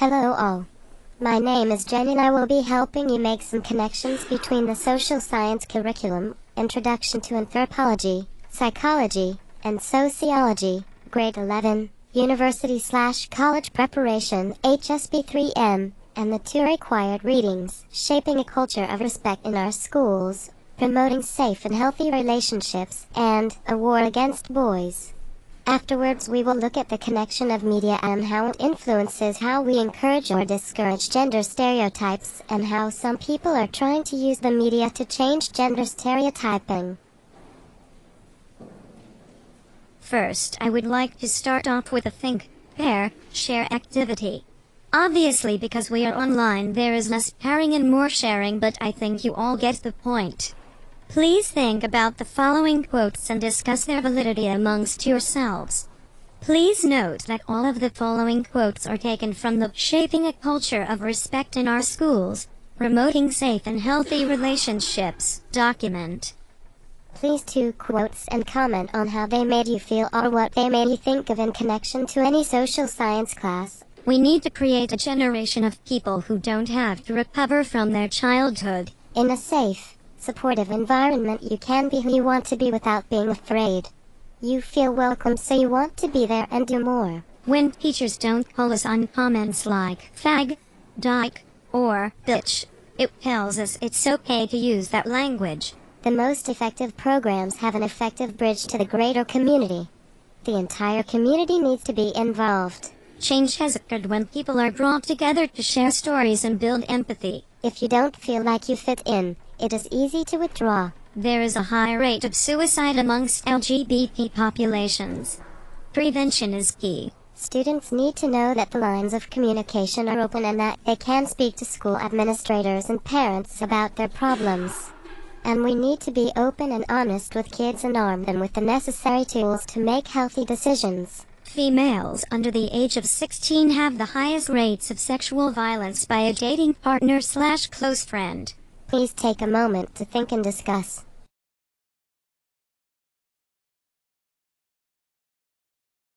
Hello all. My name is Jen and I will be helping you make some connections between the social science curriculum, Introduction to Anthropology, Psychology, and Sociology, Grade 11, University slash College Preparation, hsb 3 m and the two required readings, Shaping a Culture of Respect in Our Schools, Promoting Safe and Healthy Relationships, and A War Against Boys. Afterwards we will look at the connection of media and how it influences how we encourage or discourage gender stereotypes and how some people are trying to use the media to change gender stereotyping. First, I would like to start off with a think, pair, share activity. Obviously because we are online there is less pairing and more sharing but I think you all get the point. Please think about the following quotes and discuss their validity amongst yourselves. Please note that all of the following quotes are taken from the Shaping a Culture of Respect in Our Schools, Promoting Safe and Healthy Relationships document. Please two quotes and comment on how they made you feel or what they made you think of in connection to any social science class. We need to create a generation of people who don't have to recover from their childhood in a safe, supportive environment you can be who you want to be without being afraid. You feel welcome so you want to be there and do more. When teachers don't call us on comments like fag, dyke, or bitch, it tells us it's okay to use that language. The most effective programs have an effective bridge to the greater community. The entire community needs to be involved. Change has occurred when people are brought together to share stories and build empathy. If you don't feel like you fit in, it is easy to withdraw. There is a high rate of suicide amongst LGBT populations. Prevention is key. Students need to know that the lines of communication are open and that they can speak to school administrators and parents about their problems. And we need to be open and honest with kids and arm them with the necessary tools to make healthy decisions. Females under the age of 16 have the highest rates of sexual violence by a dating partner slash close friend. Please take a moment to think and discuss.